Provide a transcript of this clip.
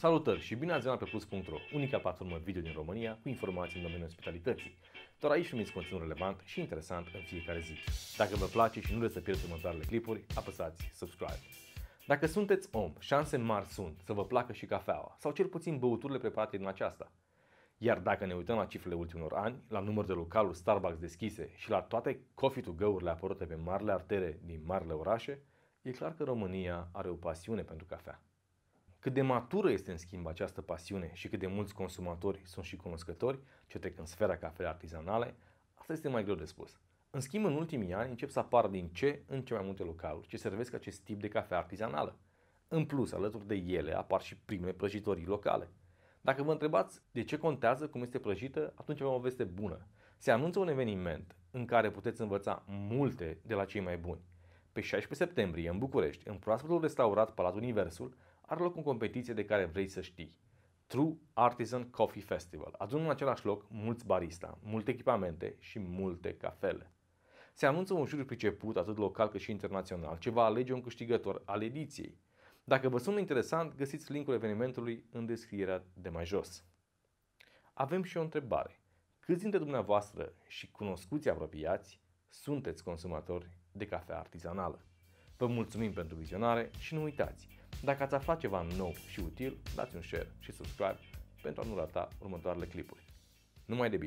Salutări și bine ați venit pe Plus.ro, unica platformă video din România cu informații în domeniul ospitalității. Doar aici primiți conținut relevant și interesant în fiecare zi. Dacă vă place și nu vreți să pierdeți următoarele clipuri, apăsați subscribe. Dacă sunteți om, șanse mari sunt să vă placă și cafeaua, sau cel puțin băuturile preparate din aceasta. Iar dacă ne uităm la cifrele ultimilor ani, la număr de localuri Starbucks deschise și la toate coffee to go-urile apărute pe marile artere din marile orașe, e clar că România are o pasiune pentru cafea. Cât de matură este în schimb această pasiune și cât de mulți consumatori sunt și cunoscători ce trec în sfera cafelei artizanale, asta este mai greu de spus. În schimb, în ultimii ani încep să apară din ce în ce mai multe localuri ce servesc acest tip de cafea artizanală. În plus, alături de ele apar și primele prăjitorii locale. Dacă vă întrebați de ce contează cum este prăjită, atunci avem o veste bună. Se anunță un eveniment în care puteți învăța multe de la cei mai buni. Pe 16 septembrie, în București, în proaspătul restaurat Palatul Universul, are loc o competiție de care vrei să știi. True Artisan Coffee Festival. Adună în același loc mulți barista, multe echipamente și multe cafele. Se anunță un jur priceput, atât local cât și internațional, ce va alege un câștigător al ediției. Dacă vă sună interesant, găsiți linkul evenimentului în descrierea de mai jos. Avem și o întrebare. Câți dintre dumneavoastră și cunoscuți apropiați sunteți consumatori de cafea artizanală? Vă mulțumim pentru vizionare și nu uitați, dacă ați aflat ceva nou și util, dați un share și subscribe pentru a nu rata următoarele clipuri. Numai de bine!